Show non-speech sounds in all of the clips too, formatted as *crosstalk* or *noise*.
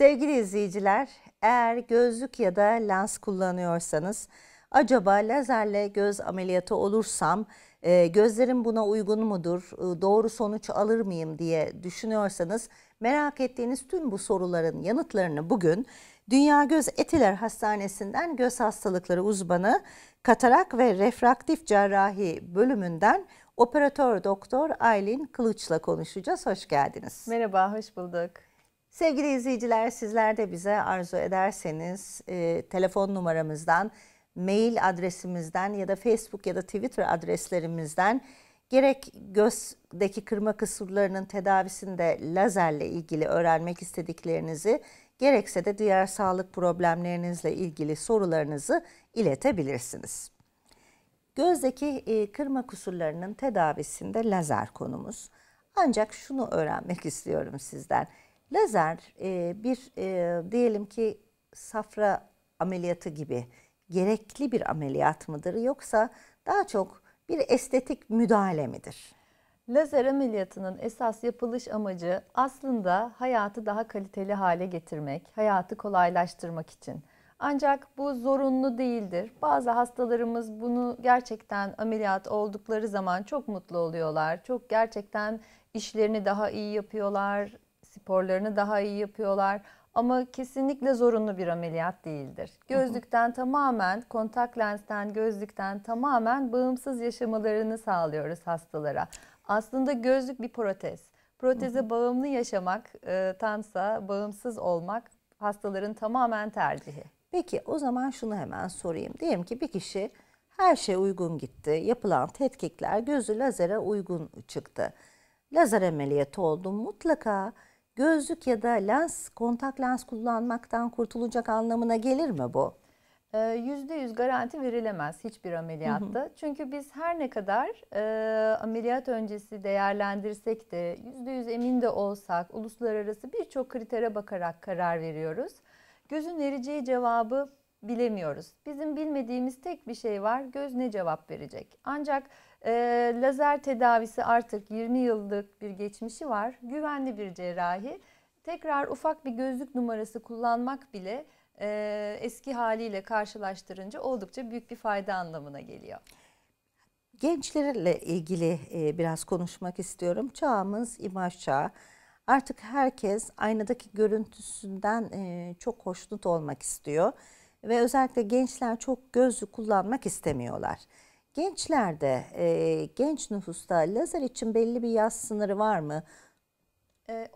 Sevgili izleyiciler, eğer gözlük ya da lens kullanıyorsanız acaba lazerle göz ameliyatı olursam e, gözlerim buna uygun mudur, e, doğru sonuç alır mıyım diye düşünüyorsanız merak ettiğiniz tüm bu soruların yanıtlarını bugün Dünya Göz Etiler Hastanesi'nden göz hastalıkları uzmanı katarak ve refraktif cerrahi bölümünden operatör doktor Aylin Kılıç'la konuşacağız. Hoş geldiniz. Merhaba, hoş bulduk. Sevgili izleyiciler sizler de bize arzu ederseniz e, telefon numaramızdan, mail adresimizden ya da Facebook ya da Twitter adreslerimizden gerek gözdeki kırma kusurlarının tedavisinde lazerle ilgili öğrenmek istediklerinizi gerekse de diğer sağlık problemlerinizle ilgili sorularınızı iletebilirsiniz. Gözdeki e, kırma kusurlarının tedavisinde lazer konumuz. Ancak şunu öğrenmek istiyorum sizden. Lazer e, bir e, diyelim ki safra ameliyatı gibi gerekli bir ameliyat mıdır yoksa daha çok bir estetik müdahale midir? Lazer ameliyatının esas yapılış amacı aslında hayatı daha kaliteli hale getirmek, hayatı kolaylaştırmak için. Ancak bu zorunlu değildir. Bazı hastalarımız bunu gerçekten ameliyat oldukları zaman çok mutlu oluyorlar. Çok gerçekten işlerini daha iyi yapıyorlar, sporlarını daha iyi yapıyorlar. Ama kesinlikle zorunlu bir ameliyat değildir. Gözlükten hı hı. tamamen, kontak lensten, gözlükten tamamen bağımsız yaşamalarını sağlıyoruz hastalara. Aslında gözlük bir protez. Proteze hı hı. bağımlı yaşamak, e, tansa bağımsız olmak hastaların tamamen tercihi. Peki o zaman şunu hemen sorayım. Diyelim ki bir kişi her şey uygun gitti. Yapılan tetkikler gözü lazere uygun çıktı. Lazer ameliyatı oldu. Mutlaka gözlük ya da lens, kontak lens kullanmaktan kurtulacak anlamına gelir mi bu? Ee, yüzde yüz garanti verilemez hiçbir ameliyatta. Hı hı. Çünkü biz her ne kadar e, ameliyat öncesi değerlendirsek de yüzde yüz emin de olsak uluslararası birçok kritere bakarak karar veriyoruz. Gözün vereceği cevabı bilemiyoruz. Bizim bilmediğimiz tek bir şey var göz ne cevap verecek. Ancak e, lazer tedavisi artık 20 yıllık bir geçmişi var. Güvenli bir cerrahi. Tekrar ufak bir gözlük numarası kullanmak bile e, eski haliyle karşılaştırınca oldukça büyük bir fayda anlamına geliyor. Gençlerle ilgili e, biraz konuşmak istiyorum. Çağımız imaj çağı. Artık herkes aynadaki görüntüsünden e, çok hoşnut olmak istiyor ve özellikle gençler çok gözlük kullanmak istemiyorlar. Gençlerde, e, genç nüfusta lazer için belli bir yaş sınırı var mı?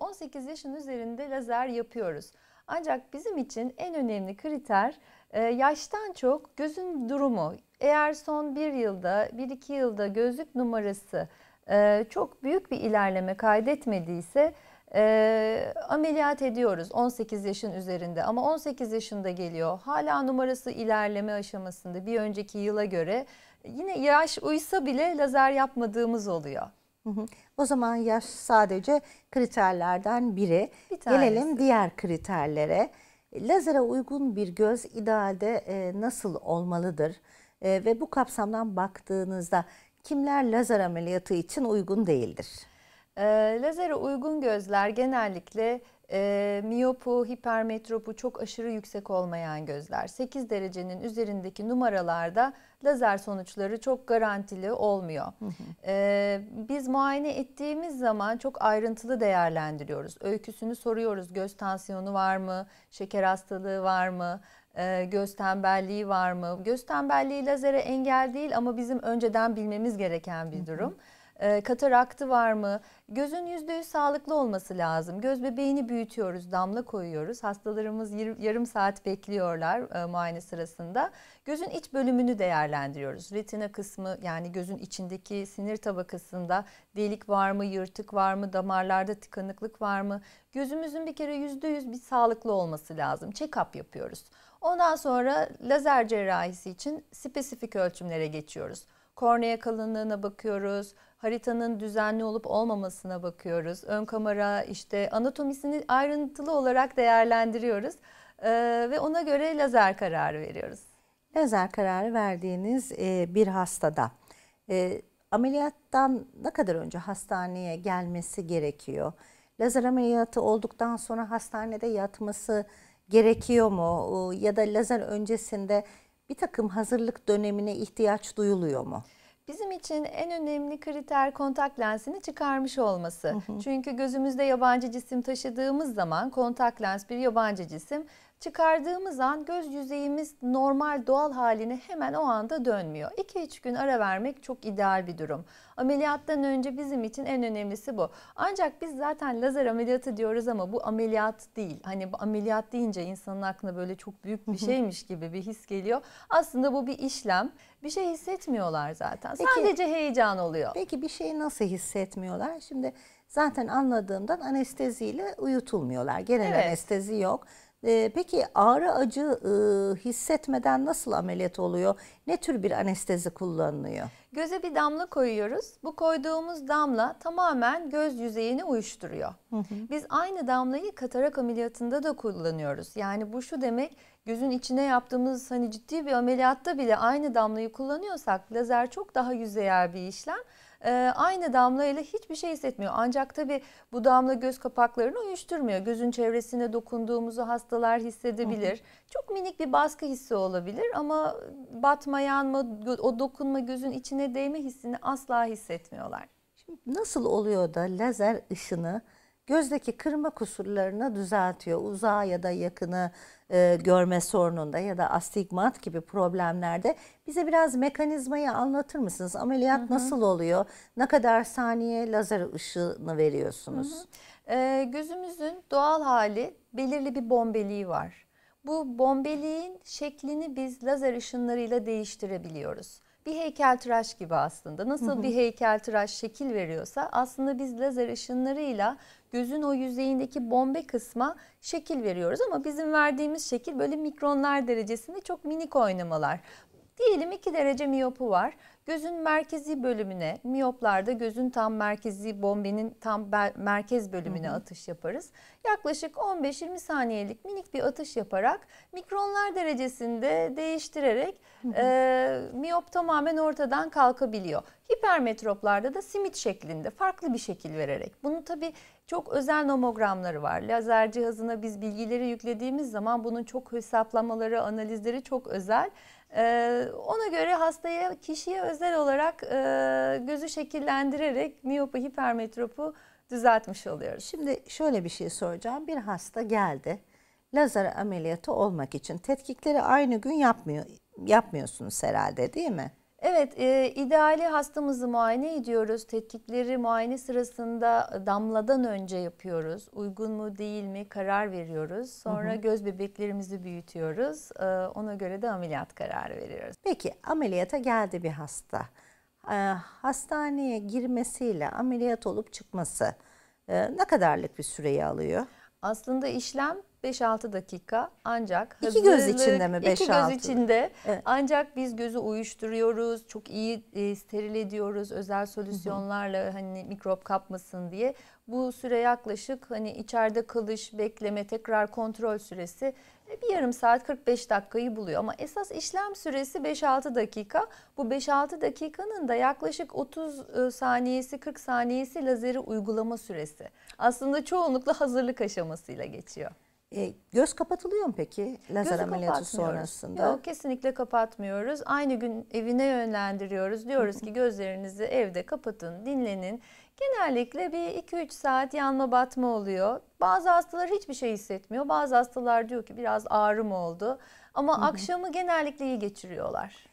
18 e, yaşın üzerinde lazer yapıyoruz. Ancak bizim için en önemli kriter e, yaştan çok gözün durumu. Eğer son bir yılda, bir iki yılda gözlük numarası e, çok büyük bir ilerleme kaydetmediyse e, ameliyat ediyoruz 18 yaşın üzerinde ama 18 yaşında geliyor. Hala numarası ilerleme aşamasında bir önceki yıla göre yine yaş uysa bile lazer yapmadığımız oluyor. O zaman yaş sadece kriterlerden biri. Bir Gelelim diğer kriterlere. Lazere uygun bir göz idealde e, nasıl olmalıdır? E, ve bu kapsamdan baktığınızda kimler lazer ameliyatı için uygun değildir? E, lazere uygun gözler genellikle e, miyopu, hipermetropu çok aşırı yüksek olmayan gözler. 8 derecenin üzerindeki numaralarda lazer sonuçları çok garantili olmuyor. E, biz muayene ettiğimiz zaman çok ayrıntılı değerlendiriyoruz. Öyküsünü soruyoruz. Göz tansiyonu var mı? Şeker hastalığı var mı? E, göz tembelliği var mı? Göz tembelliği lazere engel değil ama bizim önceden bilmemiz gereken bir durum e, ee, kataraktı var mı? Gözün yüzde yüz sağlıklı olması lazım. Göz bebeğini büyütüyoruz, damla koyuyoruz. Hastalarımız yir, yarım saat bekliyorlar e, muayene sırasında. Gözün iç bölümünü değerlendiriyoruz. Retina kısmı yani gözün içindeki sinir tabakasında delik var mı, yırtık var mı, damarlarda tıkanıklık var mı? Gözümüzün bir kere yüzde yüz bir sağlıklı olması lazım. Check-up yapıyoruz. Ondan sonra lazer cerrahisi için spesifik ölçümlere geçiyoruz kornea kalınlığına bakıyoruz, haritanın düzenli olup olmamasına bakıyoruz. Ön kamera işte anatomisini ayrıntılı olarak değerlendiriyoruz e, ve ona göre lazer kararı veriyoruz. Lazer kararı verdiğiniz e, bir hastada e, ameliyattan ne kadar önce hastaneye gelmesi gerekiyor? Lazer ameliyatı olduktan sonra hastanede yatması gerekiyor mu? Ya da lazer öncesinde bir takım hazırlık dönemine ihtiyaç duyuluyor mu? Bizim için en önemli kriter kontak lensini çıkarmış olması. Çünkü gözümüzde yabancı cisim taşıdığımız zaman kontak lens bir yabancı cisim çıkardığımız an göz yüzeyimiz normal doğal haline hemen o anda dönmüyor. 2-3 gün ara vermek çok ideal bir durum. Ameliyattan önce bizim için en önemlisi bu. Ancak biz zaten lazer ameliyatı diyoruz ama bu ameliyat değil. Hani bu ameliyat deyince insanın aklına böyle çok büyük bir şeymiş gibi bir his geliyor. Aslında bu bir işlem. Bir şey hissetmiyorlar zaten. Peki, Sadece heyecan oluyor. Peki bir şeyi nasıl hissetmiyorlar? Şimdi zaten anladığımdan anesteziyle uyutulmuyorlar. Genel evet. anestezi yok. Ee, peki ağrı acı ıı, hissetmeden nasıl ameliyat oluyor? Ne tür bir anestezi kullanılıyor? Göze bir damla koyuyoruz. Bu koyduğumuz damla tamamen göz yüzeyini uyuşturuyor. Hı hı. Biz aynı damlayı katarak ameliyatında da kullanıyoruz. Yani bu şu demek gözün içine yaptığımız hani ciddi bir ameliyatta bile aynı damlayı kullanıyorsak lazer çok daha yüzeyel bir işlem. Ee, aynı damla ile hiçbir şey hissetmiyor. Ancak tabii bu damla göz kapaklarını uyuşturmuyor. Gözün çevresine dokunduğumuzu hastalar hissedebilir. Hı hı. Çok minik bir baskı hissi olabilir ama batma, yanma, o dokunma, gözün içine değme hissini asla hissetmiyorlar. Şimdi nasıl oluyor da lazer ışını gözdeki kırma kusurlarını düzeltiyor. Uzağa ya da yakını e, görme sorununda ya da astigmat gibi problemlerde bize biraz mekanizmayı anlatır mısınız? Ameliyat hı hı. nasıl oluyor? Ne kadar saniye lazer ışığını veriyorsunuz? Hı hı. E, gözümüzün doğal hali belirli bir bombeliği var. Bu bombeliğin şeklini biz lazer ışınlarıyla değiştirebiliyoruz bir heykeltıraş gibi aslında. Nasıl hı hı. bir heykeltıraş şekil veriyorsa aslında biz lazer ışınlarıyla gözün o yüzeyindeki bombe kısma şekil veriyoruz ama bizim verdiğimiz şekil böyle mikronlar derecesinde çok minik oynamalar. Diyelim 2 derece miyopu var. Gözün merkezi bölümüne, miyoplarda gözün tam merkezi bombenin tam merkez bölümüne hı hı. atış yaparız. Yaklaşık 15-20 saniyelik minik bir atış yaparak mikronlar derecesinde değiştirerek E, miyop tamamen ortadan kalkabiliyor. Hipermetroplarda da simit şeklinde farklı bir şekil vererek. Bunu tabi çok özel nomogramları var. Lazer cihazına biz bilgileri yüklediğimiz zaman bunun çok hesaplamaları, analizleri çok özel. Ee, ona göre hastaya kişiye özel olarak e, gözü şekillendirerek miyopu hipermetropu düzeltmiş oluyoruz. Şimdi şöyle bir şey soracağım. Bir hasta geldi. Lazer ameliyatı olmak için tetkikleri aynı gün yapmıyor yapmıyorsunuz herhalde değil mi? Evet, e, ideali hastamızı muayene ediyoruz. Tetkikleri muayene sırasında damladan önce yapıyoruz. Uygun mu değil mi karar veriyoruz. Sonra hı hı. göz bebeklerimizi büyütüyoruz. E, ona göre de ameliyat kararı veriyoruz. Peki ameliyata geldi bir hasta. E, hastaneye girmesiyle ameliyat olup çıkması e, ne kadarlık bir süreyi alıyor? Aslında işlem 5-6 dakika ancak iki göz içinde mi 5 İki göz içinde evet. ancak biz gözü uyuşturuyoruz çok iyi e, steril ediyoruz özel solüsyonlarla hı hı. hani mikrop kapmasın diye. Bu süre yaklaşık hani içeride kalış, bekleme, tekrar kontrol süresi e, bir yarım saat 45 dakikayı buluyor. Ama esas işlem süresi 5-6 dakika. Bu 5-6 dakikanın da yaklaşık 30 e, saniyesi 40 saniyesi lazeri uygulama süresi. Aslında çoğunlukla hazırlık aşamasıyla geçiyor. E, göz kapatılıyor mu peki lazer Gözü ameliyatı sonrasında? Yok kesinlikle kapatmıyoruz. Aynı gün evine yönlendiriyoruz. Diyoruz ki gözlerinizi evde kapatın, dinlenin. Genellikle bir 2-3 saat yanma batma oluyor. Bazı hastalar hiçbir şey hissetmiyor. Bazı hastalar diyor ki biraz ağrım oldu. Ama Hı-hı. akşamı genellikle iyi geçiriyorlar.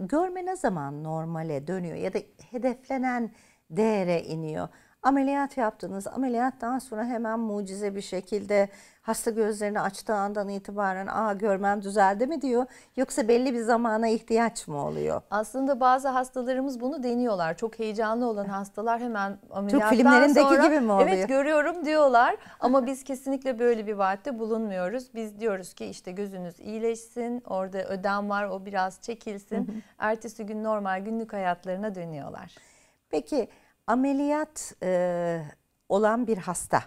Görme ne zaman normale dönüyor ya da hedeflenen değere iniyor? ameliyat yaptınız. Ameliyattan sonra hemen mucize bir şekilde hasta gözlerini açtığı andan itibaren aa görmem düzeldi mi diyor yoksa belli bir zamana ihtiyaç mı oluyor? Aslında bazı hastalarımız bunu deniyorlar. Çok heyecanlı olan hastalar hemen ameliyattan Türk filmlerindeki sonra gibi mi oluyor? evet görüyorum diyorlar ama biz kesinlikle böyle bir vaatte bulunmuyoruz. Biz diyoruz ki işte gözünüz iyileşsin orada ödem var o biraz çekilsin. Ertesi gün normal günlük hayatlarına dönüyorlar. Peki Ameliyat e, olan bir hasta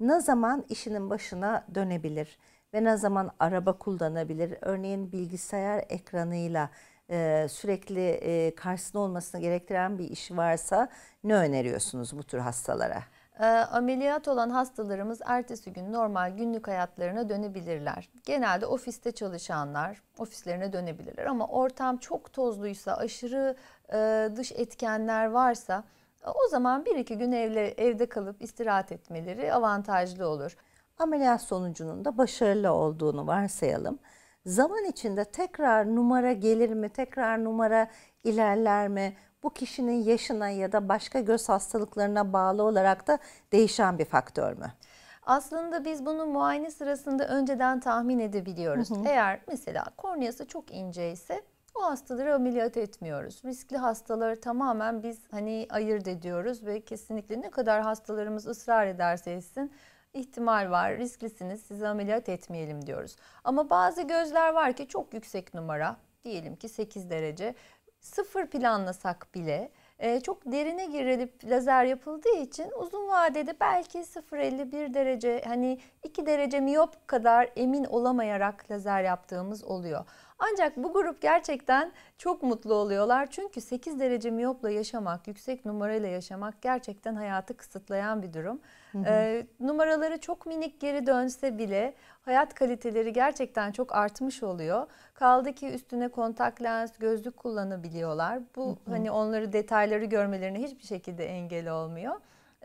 ne zaman işinin başına dönebilir ve ne zaman araba kullanabilir? Örneğin bilgisayar ekranıyla e, sürekli e, karşısında olmasını gerektiren bir iş varsa ne öneriyorsunuz bu tür hastalara? E, ameliyat olan hastalarımız ertesi gün normal günlük hayatlarına dönebilirler. Genelde ofiste çalışanlar ofislerine dönebilirler ama ortam çok tozluysa, aşırı e, dış etkenler varsa o zaman bir iki gün evle, evde kalıp istirahat etmeleri avantajlı olur. Ameliyat sonucunun da başarılı olduğunu varsayalım. Zaman içinde tekrar numara gelir mi, tekrar numara ilerler mi? Bu kişinin yaşına ya da başka göz hastalıklarına bağlı olarak da değişen bir faktör mü? Aslında biz bunu muayene sırasında önceden tahmin edebiliyoruz. Hı hı. Eğer mesela korneası çok ince ise o hastaları ameliyat etmiyoruz. Riskli hastaları tamamen biz hani ayırt ediyoruz ve kesinlikle ne kadar hastalarımız ısrar ederse etsin ihtimal var, risklisiniz, sizi ameliyat etmeyelim diyoruz. Ama bazı gözler var ki çok yüksek numara, diyelim ki 8 derece, sıfır planlasak bile e, çok derine girilip lazer yapıldığı için uzun vadede belki 0.51 derece hani 2 derece miyop kadar emin olamayarak lazer yaptığımız oluyor. Ancak bu grup gerçekten çok mutlu oluyorlar. Çünkü 8 derece miyopla yaşamak, yüksek numarayla yaşamak gerçekten hayatı kısıtlayan bir durum. Hı hı. Ee, numaraları çok minik geri dönse bile hayat kaliteleri gerçekten çok artmış oluyor. Kaldı ki üstüne kontak lens, gözlük kullanabiliyorlar. Bu hı hı. hani onları detayları görmelerine hiçbir şekilde engel olmuyor.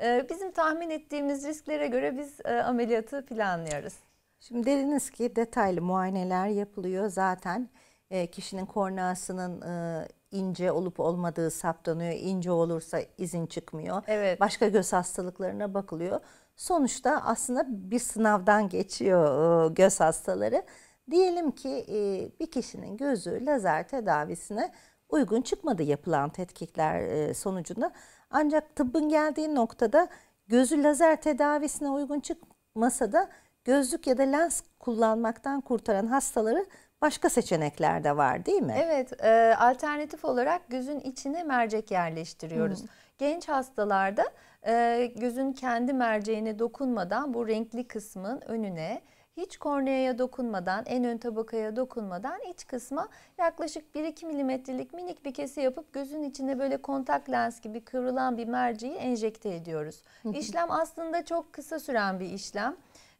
Ee, bizim tahmin ettiğimiz risklere göre biz e, ameliyatı planlıyoruz. Şimdi dediniz ki detaylı muayeneler yapılıyor zaten e, kişinin korneasının e, ince olup olmadığı saptanıyor. İnce olursa izin çıkmıyor. Evet. Başka göz hastalıklarına bakılıyor. Sonuçta aslında bir sınavdan geçiyor e, göz hastaları. Diyelim ki e, bir kişinin gözü lazer tedavisine uygun çıkmadı yapılan tetkikler e, sonucunda. Ancak tıbbın geldiği noktada gözü lazer tedavisine uygun çıkmasa da gözlük ya da lens kullanmaktan kurtaran hastaları başka seçenekler de var değil mi? Evet e, alternatif olarak gözün içine mercek yerleştiriyoruz. Hı. Genç hastalarda e, gözün kendi merceğine dokunmadan bu renkli kısmın önüne hiç korneaya dokunmadan, en ön tabakaya dokunmadan iç kısma yaklaşık 1-2 milimetrelik minik bir kese yapıp gözün içine böyle kontak lens gibi kıvrılan bir merceği enjekte ediyoruz. İşlem aslında çok kısa süren bir işlem.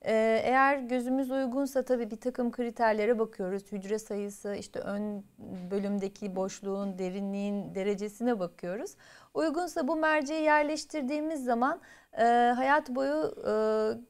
Ee, eğer gözümüz uygunsa tabii bir takım kriterlere bakıyoruz. Hücre sayısı, işte ön bölümdeki boşluğun, derinliğin derecesine bakıyoruz. Uygunsa bu merceği yerleştirdiğimiz zaman e, hayat boyu e,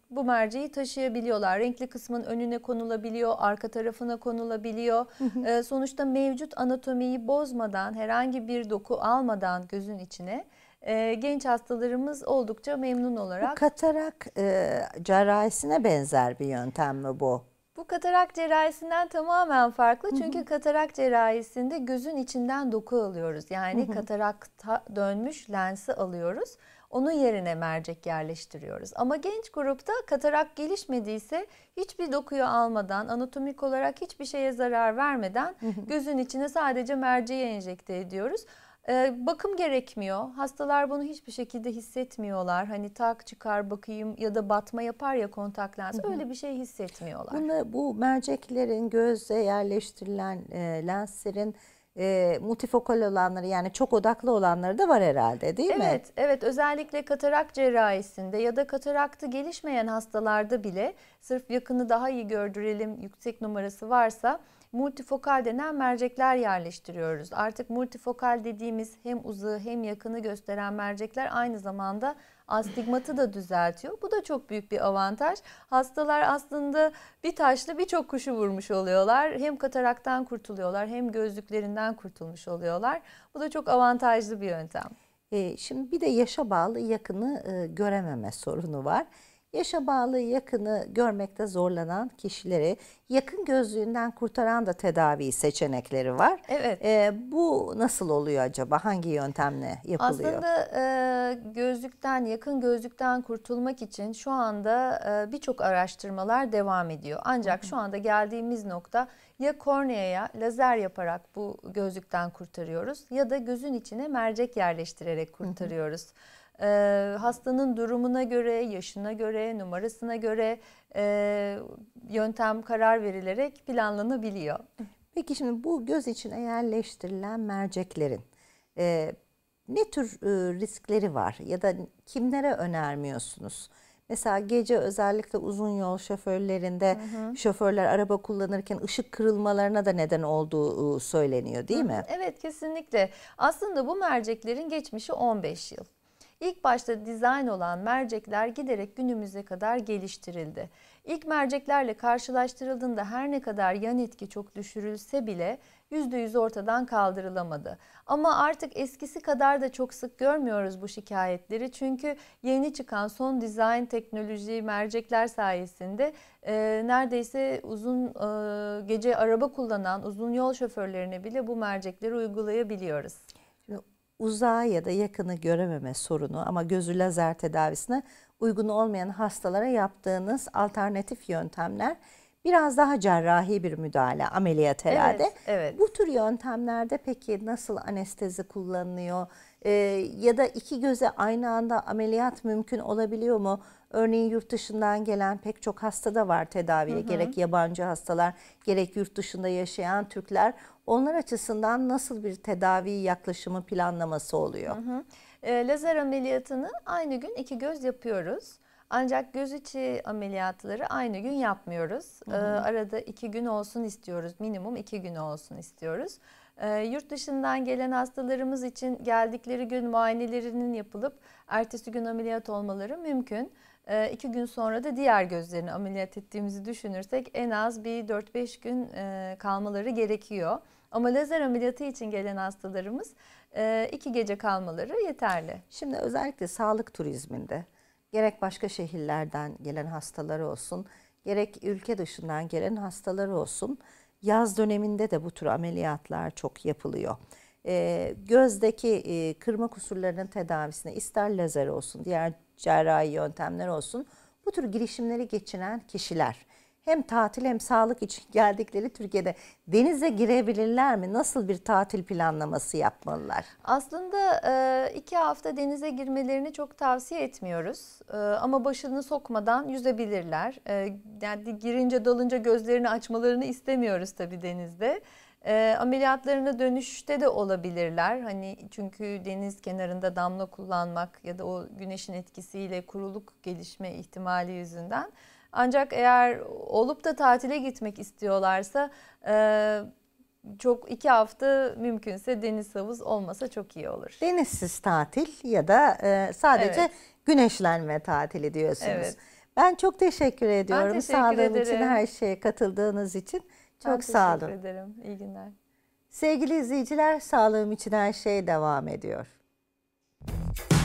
bu merceği taşıyabiliyorlar. Renkli kısmın önüne konulabiliyor, arka tarafına konulabiliyor. e, sonuçta mevcut anatomiyi bozmadan, herhangi bir doku almadan gözün içine e, genç hastalarımız oldukça memnun olarak. Bu katarak e, cerrahisine benzer bir yöntem mi bu? Bu katarak cerrahisinden tamamen farklı çünkü hı hı. katarak cerrahisinde gözün içinden doku alıyoruz. Yani hı hı. katarakta dönmüş lensi alıyoruz. Onun yerine mercek yerleştiriyoruz. Ama genç grupta katarak gelişmediyse hiçbir dokuyu almadan, anatomik olarak hiçbir şeye zarar vermeden gözün içine sadece merceği enjekte ediyoruz. Ee, bakım gerekmiyor. Hastalar bunu hiçbir şekilde hissetmiyorlar. Hani tak çıkar bakayım ya da batma yapar ya kontak lens. Hı hı. Öyle bir şey hissetmiyorlar. Bunu, bu merceklerin göze yerleştirilen e, lenslerin e, multifokal olanları yani çok odaklı olanları da var herhalde değil evet, mi? Evet, evet özellikle katarak cerrahisinde ya da kataraktı gelişmeyen hastalarda bile sırf yakını daha iyi gördürelim yüksek numarası varsa multifokal denen mercekler yerleştiriyoruz. Artık multifokal dediğimiz hem uzağı hem yakını gösteren mercekler aynı zamanda astigmatı da düzeltiyor. Bu da çok büyük bir avantaj. Hastalar aslında bir taşla birçok kuşu vurmuş oluyorlar. Hem kataraktan kurtuluyorlar hem gözlüklerinden kurtulmuş oluyorlar. Bu da çok avantajlı bir yöntem. E, şimdi bir de yaşa bağlı yakını e, görememe sorunu var yaşa bağlı yakını görmekte zorlanan kişileri yakın gözlüğünden kurtaran da tedavi seçenekleri var. Evet. E, bu nasıl oluyor acaba? Hangi yöntemle yapılıyor? Aslında e, gözlükten, yakın gözlükten kurtulmak için şu anda e, birçok araştırmalar devam ediyor. Ancak şu anda geldiğimiz nokta ya korneaya lazer yaparak bu gözlükten kurtarıyoruz ya da gözün içine mercek yerleştirerek kurtarıyoruz. Ee, hastanın durumuna göre, yaşına göre, numarasına göre e, yöntem karar verilerek planlanabiliyor. Peki şimdi bu göz içine yerleştirilen merceklerin e, ne tür e, riskleri var ya da kimlere önermiyorsunuz? Mesela gece özellikle uzun yol şoförlerinde hı hı. şoförler araba kullanırken ışık kırılmalarına da neden olduğu söyleniyor değil mi? Evet kesinlikle. Aslında bu merceklerin geçmişi 15 yıl. İlk başta dizayn olan mercekler giderek günümüze kadar geliştirildi. İlk merceklerle karşılaştırıldığında her ne kadar yan etki çok düşürülse bile %100 ortadan kaldırılamadı. Ama artık eskisi kadar da çok sık görmüyoruz bu şikayetleri. Çünkü yeni çıkan son dizayn teknoloji mercekler sayesinde e, neredeyse uzun e, gece araba kullanan uzun yol şoförlerine bile bu mercekleri uygulayabiliyoruz uzağı ya da yakını görememe sorunu ama gözü lazer tedavisine uygun olmayan hastalara yaptığınız alternatif yöntemler biraz daha cerrahi bir müdahale ameliyat herhalde. Evet, evet. Bu tür yöntemlerde peki nasıl anestezi kullanılıyor ee, ya da iki göze aynı anda ameliyat mümkün olabiliyor mu? Örneğin yurt dışından gelen pek çok hasta da var tedaviye. Hı hı. Gerek yabancı hastalar, gerek yurt dışında yaşayan Türkler. Onlar açısından nasıl bir tedavi yaklaşımı planlaması oluyor? Hı hı. E, lazer ameliyatını aynı gün iki göz yapıyoruz. Ancak göz içi ameliyatları aynı gün yapmıyoruz. Hı ee, hı. E, arada iki gün olsun istiyoruz. Minimum iki gün olsun istiyoruz. E, yurt dışından gelen hastalarımız için geldikleri gün muayenelerinin yapılıp ertesi gün ameliyat olmaları mümkün. E, iki gün sonra da diğer gözlerini ameliyat ettiğimizi düşünürsek en az bir 4-5 gün e, kalmaları gerekiyor. Ama lazer ameliyatı için gelen hastalarımız e, iki gece kalmaları yeterli. Şimdi özellikle sağlık turizminde gerek başka şehirlerden gelen hastaları olsun, gerek ülke dışından gelen hastaları olsun yaz döneminde de bu tür ameliyatlar çok yapılıyor. Ee, gözdeki e, kırma kusurlarının tedavisine ister lazer olsun, diğer cerrahi yöntemler olsun bu tür girişimleri geçinen kişiler hem tatil hem sağlık için *laughs* geldikleri Türkiye'de denize girebilirler mi? Nasıl bir tatil planlaması yapmalılar? Aslında e, iki hafta denize girmelerini çok tavsiye etmiyoruz. E, ama başını sokmadan yüzebilirler. E, yani girince dalınca gözlerini açmalarını istemiyoruz tabii denizde. E, ameliyatlarına dönüşte de olabilirler. Hani çünkü deniz kenarında damla kullanmak ya da o güneşin etkisiyle kuruluk gelişme ihtimali yüzünden. Ancak eğer olup da tatile gitmek istiyorlarsa e, çok iki hafta mümkünse deniz havuz olmasa çok iyi olur. Denizsiz tatil ya da e, sadece evet. güneşlenme tatili diyorsunuz. Evet. Ben çok teşekkür ediyorum. Ben teşekkür Sağlığım ederim. için her şeye katıldığınız için. Çok, Çok sağ olun. Teşekkür ederim. İyi günler. Sevgili izleyiciler, sağlığım için her şey devam ediyor.